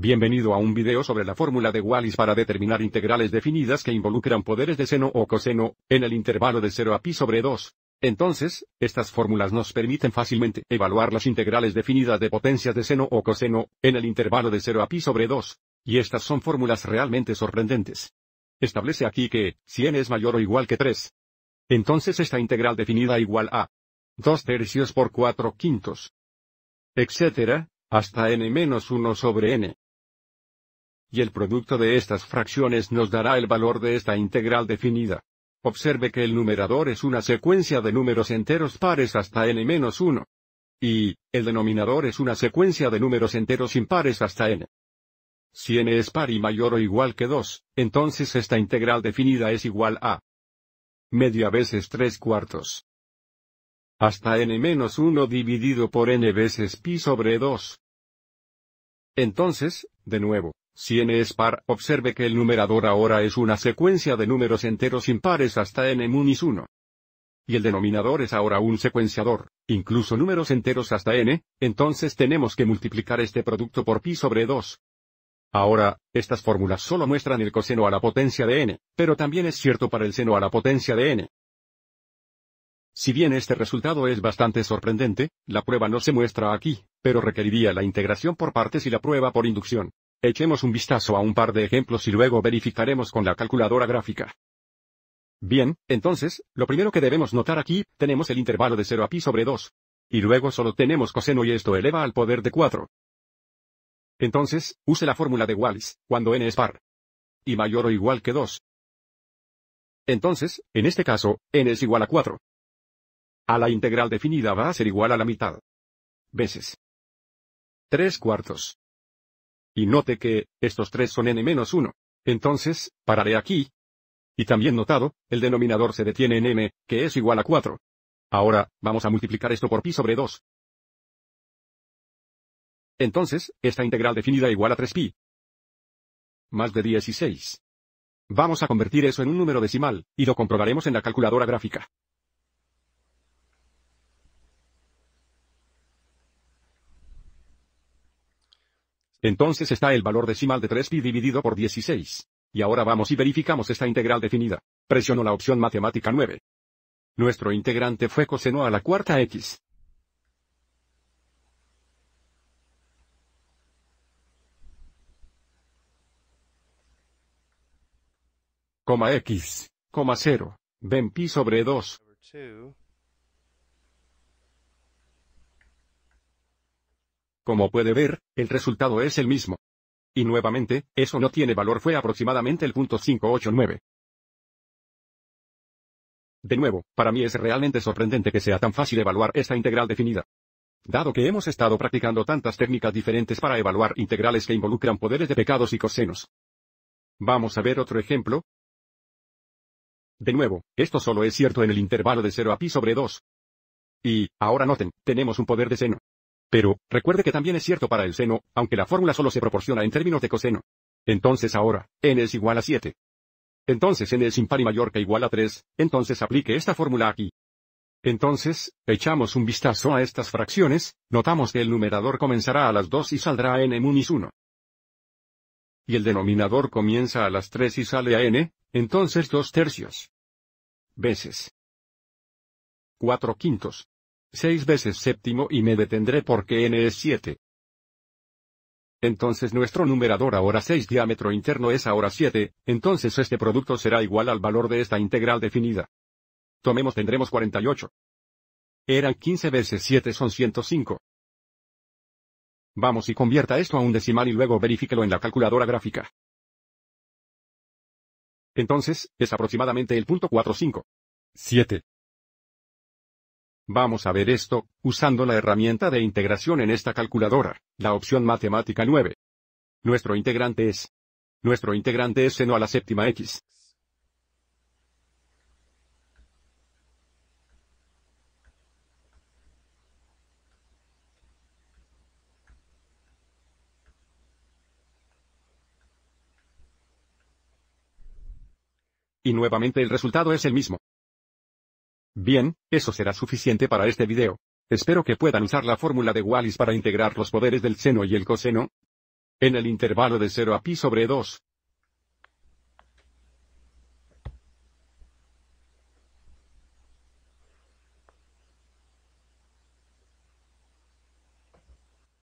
Bienvenido a un video sobre la fórmula de Wallis para determinar integrales definidas que involucran poderes de seno o coseno, en el intervalo de 0 a pi sobre 2. Entonces, estas fórmulas nos permiten fácilmente evaluar las integrales definidas de potencias de seno o coseno, en el intervalo de 0 a pi sobre 2. Y estas son fórmulas realmente sorprendentes. Establece aquí que, si n es mayor o igual que 3. Entonces esta integral definida igual a 2 tercios por 4 quintos. Etcétera, hasta n menos 1 sobre n y el producto de estas fracciones nos dará el valor de esta integral definida. Observe que el numerador es una secuencia de números enteros pares hasta n-1. Y, el denominador es una secuencia de números enteros impares hasta n. Si n es par y mayor o igual que 2, entonces esta integral definida es igual a media veces 3 cuartos. Hasta n-1 dividido por n veces pi sobre 2. Entonces, de nuevo, si n es par, observe que el numerador ahora es una secuencia de números enteros impares hasta n munis 1. Y el denominador es ahora un secuenciador, incluso números enteros hasta n, entonces tenemos que multiplicar este producto por pi sobre 2. Ahora, estas fórmulas solo muestran el coseno a la potencia de n, pero también es cierto para el seno a la potencia de n. Si bien este resultado es bastante sorprendente, la prueba no se muestra aquí, pero requeriría la integración por partes y la prueba por inducción. Echemos un vistazo a un par de ejemplos y luego verificaremos con la calculadora gráfica. Bien, entonces, lo primero que debemos notar aquí, tenemos el intervalo de 0 a pi sobre 2. Y luego solo tenemos coseno y esto eleva al poder de 4. Entonces, use la fórmula de Wallis, cuando n es par. Y mayor o igual que 2. Entonces, en este caso, n es igual a 4. A la integral definida va a ser igual a la mitad. Veces. 3 cuartos. Y note que, estos tres son n-1. menos Entonces, pararé aquí. Y también notado, el denominador se detiene en m, que es igual a 4. Ahora, vamos a multiplicar esto por pi sobre 2. Entonces, esta integral definida igual a 3pi. Más de 16. Vamos a convertir eso en un número decimal, y lo comprobaremos en la calculadora gráfica. Entonces está el valor decimal de 3pi dividido por 16. Y ahora vamos y verificamos esta integral definida. Presiono la opción matemática 9. Nuestro integrante fue coseno a la cuarta x. Coma x, coma 0, ven pi sobre 2. Como puede ver, el resultado es el mismo. Y nuevamente, eso no tiene valor fue aproximadamente el punto 589. De nuevo, para mí es realmente sorprendente que sea tan fácil evaluar esta integral definida. Dado que hemos estado practicando tantas técnicas diferentes para evaluar integrales que involucran poderes de pecados y cosenos. Vamos a ver otro ejemplo. De nuevo, esto solo es cierto en el intervalo de 0 a pi sobre 2. Y, ahora noten, tenemos un poder de seno. Pero, recuerde que también es cierto para el seno, aunque la fórmula solo se proporciona en términos de coseno. Entonces ahora, n es igual a 7. Entonces n es impar y mayor que igual a 3, entonces aplique esta fórmula aquí. Entonces, echamos un vistazo a estas fracciones, notamos que el numerador comenzará a las 2 y saldrá a n munis 1. Y el denominador comienza a las 3 y sale a n, entonces 2 tercios. Veces. 4 quintos. 6 veces séptimo y me detendré porque n es 7. Entonces nuestro numerador ahora 6 diámetro interno es ahora 7, entonces este producto será igual al valor de esta integral definida. Tomemos tendremos 48. Eran 15 veces 7 son 105. Vamos y convierta esto a un decimal y luego verifíquelo en la calculadora gráfica. Entonces, es aproximadamente el punto 45. 7. Vamos a ver esto, usando la herramienta de integración en esta calculadora, la opción matemática 9. Nuestro integrante es. Nuestro integrante es seno a la séptima x. Y nuevamente el resultado es el mismo. Bien, eso será suficiente para este video. Espero que puedan usar la fórmula de Wallis para integrar los poderes del seno y el coseno. En el intervalo de 0 a pi sobre 2,